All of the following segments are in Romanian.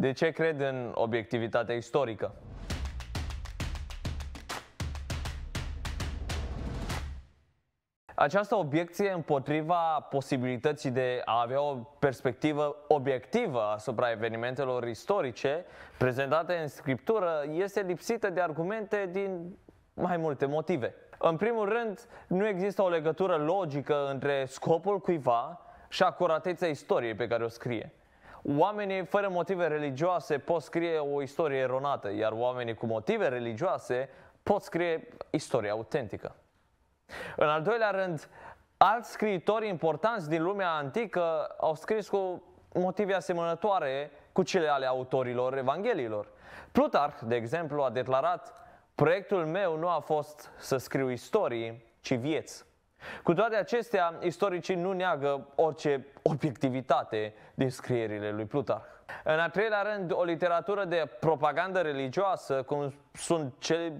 De ce cred în obiectivitatea istorică? Această obiecție împotriva posibilității de a avea o perspectivă obiectivă asupra evenimentelor istorice prezentate în scriptură este lipsită de argumente din mai multe motive. În primul rând, nu există o legătură logică între scopul cuiva și acuratețea istoriei pe care o scrie. Oamenii fără motive religioase pot scrie o istorie eronată, iar oamenii cu motive religioase pot scrie istorie autentică. În al doilea rând, alți scriitori importanți din lumea antică au scris cu motive asemănătoare cu cele ale autorilor Evangheliilor. Plutarh, de exemplu, a declarat Proiectul meu nu a fost să scriu istorii, ci vieți. Cu toate acestea, istoricii nu neagă orice obiectivitate din scrierile lui Plutarh. În al treilea rând, o literatură de propagandă religioasă, cum sunt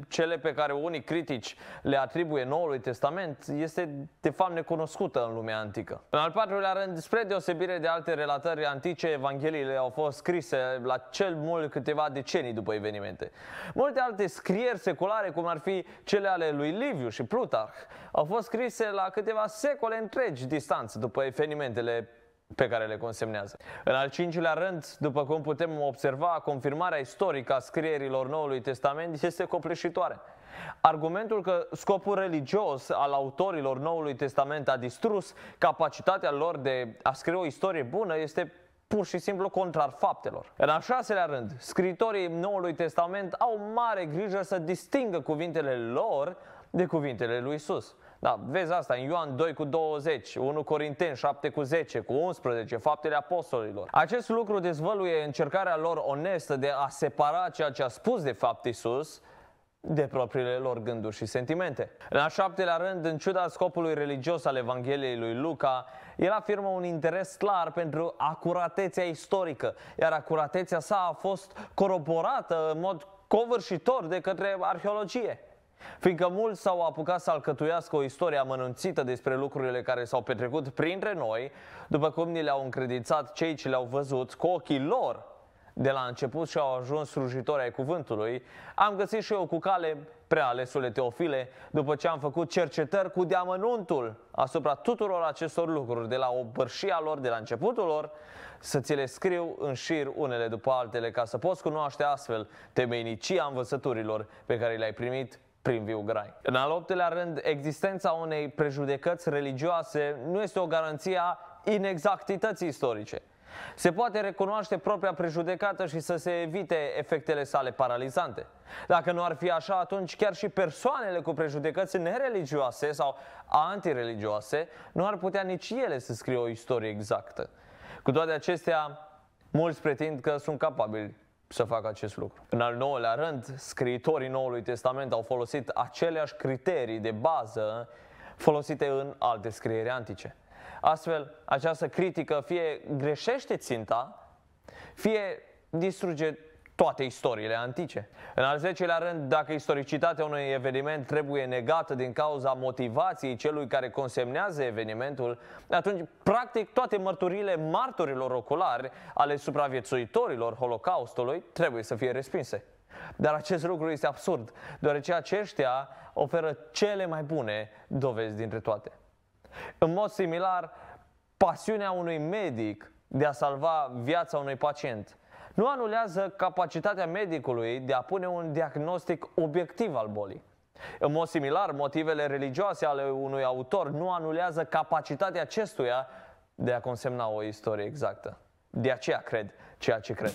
cele pe care unii critici le atribuie Noului Testament, este de fapt necunoscută în lumea antică. În al patrulea rând, spre deosebire de alte relatări antice, evangheliile au fost scrise la cel mult câteva decenii după evenimente. Multe alte scrieri seculare, cum ar fi cele ale lui Liviu și Plutarh, au fost scrise la câteva secole întregi distanță după evenimentele pe care le consemnează. În al cincilea rând, după cum putem observa, confirmarea istorică a scrierilor Noului Testament este copleșitoare. Argumentul că scopul religios al autorilor Noului Testament a distrus capacitatea lor de a scrie o istorie bună este pur și simplu contrar faptelor. În al șaselea rând, scritorii Noului Testament au mare grijă să distingă cuvintele lor de cuvintele lui Isus. Da, vezi asta în Ioan 2 cu 20, 1 Corinteni 7 cu 10, cu 11, faptele apostolilor. Acest lucru dezvăluie încercarea lor onestă de a separa ceea ce a spus de fapt Isus de propriile lor gânduri și sentimente. În a șaptelea rând, în ciuda scopului religios al Evangheliei lui Luca, el afirmă un interes clar pentru acuratețea istorică, iar acuratețea sa a fost coroborată în mod covârșitor de către arheologie. Fiindcă mulți s-au apucat să alcătuiască o istorie amănunțită despre lucrurile care s-au petrecut printre noi, după cum ni le-au încredințat cei ce le-au văzut cu ochii lor de la început și au ajuns slujitori ai cuvântului, am găsit și eu cu cale prea Teofile, după ce am făcut cercetări cu deamănuntul asupra tuturor acestor lucruri, de la obărșia lor, de la începutul lor, să ți le scriu în șir unele după altele, ca să poți cunoaște astfel temeinicia învățăturilor pe care le-ai primit prin viu grai. În al optelea rând, existența unei prejudecăți religioase nu este o garanție a inexactității istorice. Se poate recunoaște propria prejudecată și să se evite efectele sale paralizante. Dacă nu ar fi așa, atunci chiar și persoanele cu prejudecăți nereligioase sau antireligioase nu ar putea nici ele să scrie o istorie exactă. Cu toate acestea, mulți pretind că sunt capabili să facă acest lucru. În al nouălea rând, scriitorii Noului Testament au folosit aceleași criterii de bază folosite în alte scrieri antice. Astfel, această critică fie greșește ținta, fie distruge toate istoriile antice. În al zecelea rând, dacă istoricitatea unui eveniment trebuie negată din cauza motivației celui care consemnează evenimentul, atunci, practic, toate mărturile martorilor oculari ale supraviețuitorilor Holocaustului trebuie să fie respinse. Dar acest lucru este absurd, deoarece aceștia oferă cele mai bune dovezi dintre toate. În mod similar, pasiunea unui medic de a salva viața unui pacient – nu anulează capacitatea medicului de a pune un diagnostic obiectiv al bolii. În mod similar, motivele religioase ale unui autor nu anulează capacitatea acestuia de a consemna o istorie exactă. De aceea cred ceea ce cred.